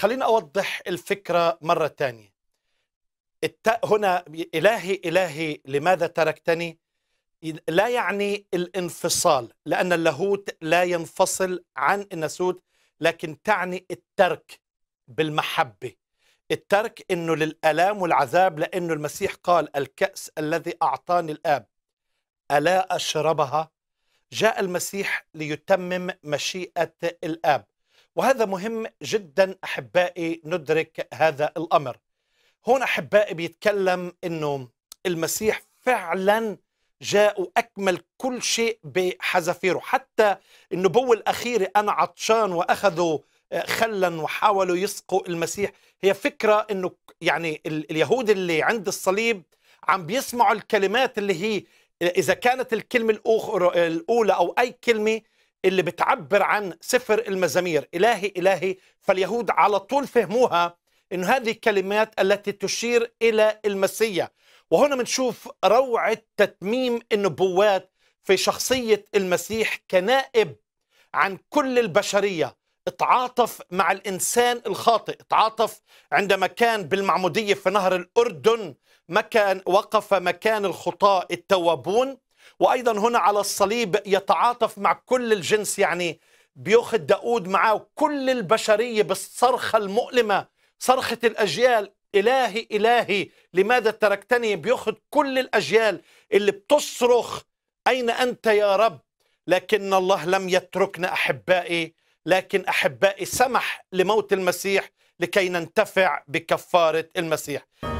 خليني أوضح الفكرة مرة تانية الت... هنا إلهي إلهي لماذا تركتني لا يعني الانفصال لأن اللاهوت لا ينفصل عن النسود لكن تعني الترك بالمحبة الترك أنه للألام والعذاب لأنه المسيح قال الكأس الذي أعطاني الآب ألا أشربها جاء المسيح ليتمم مشيئة الآب وهذا مهم جدا أحبائي ندرك هذا الأمر هون أحبائي بيتكلم أنه المسيح فعلا جاء وأكمل كل شيء بحذافيره حتى النبوة الأخيرة أنا عطشان وأخذوا آه، خلا وحاولوا يسقوا المسيح هي فكرة أنه يعني اليهود اللي عند الصليب عم بيسمعوا الكلمات اللي هي إذا كانت الكلمة الأولى أو أي كلمة اللي بتعبر عن سفر المزامير إلهي إلهي فاليهود على طول فهموها أن هذه الكلمات التي تشير إلى المسيا وهنا بنشوف روعة تتميم النبوات في شخصية المسيح كنائب عن كل البشرية اتعاطف مع الإنسان الخاطئ اتعاطف عندما كان بالمعمودية في نهر الأردن مكان وقف مكان الخطاة التوابون وايضا هنا على الصليب يتعاطف مع كل الجنس يعني بياخذ داود معاه كل البشريه بالصرخه المؤلمه صرخه الاجيال الهي الهي لماذا تركتني بياخذ كل الاجيال اللي بتصرخ اين انت يا رب لكن الله لم يتركنا احبائي لكن احبائي سمح لموت المسيح لكي ننتفع بكفاره المسيح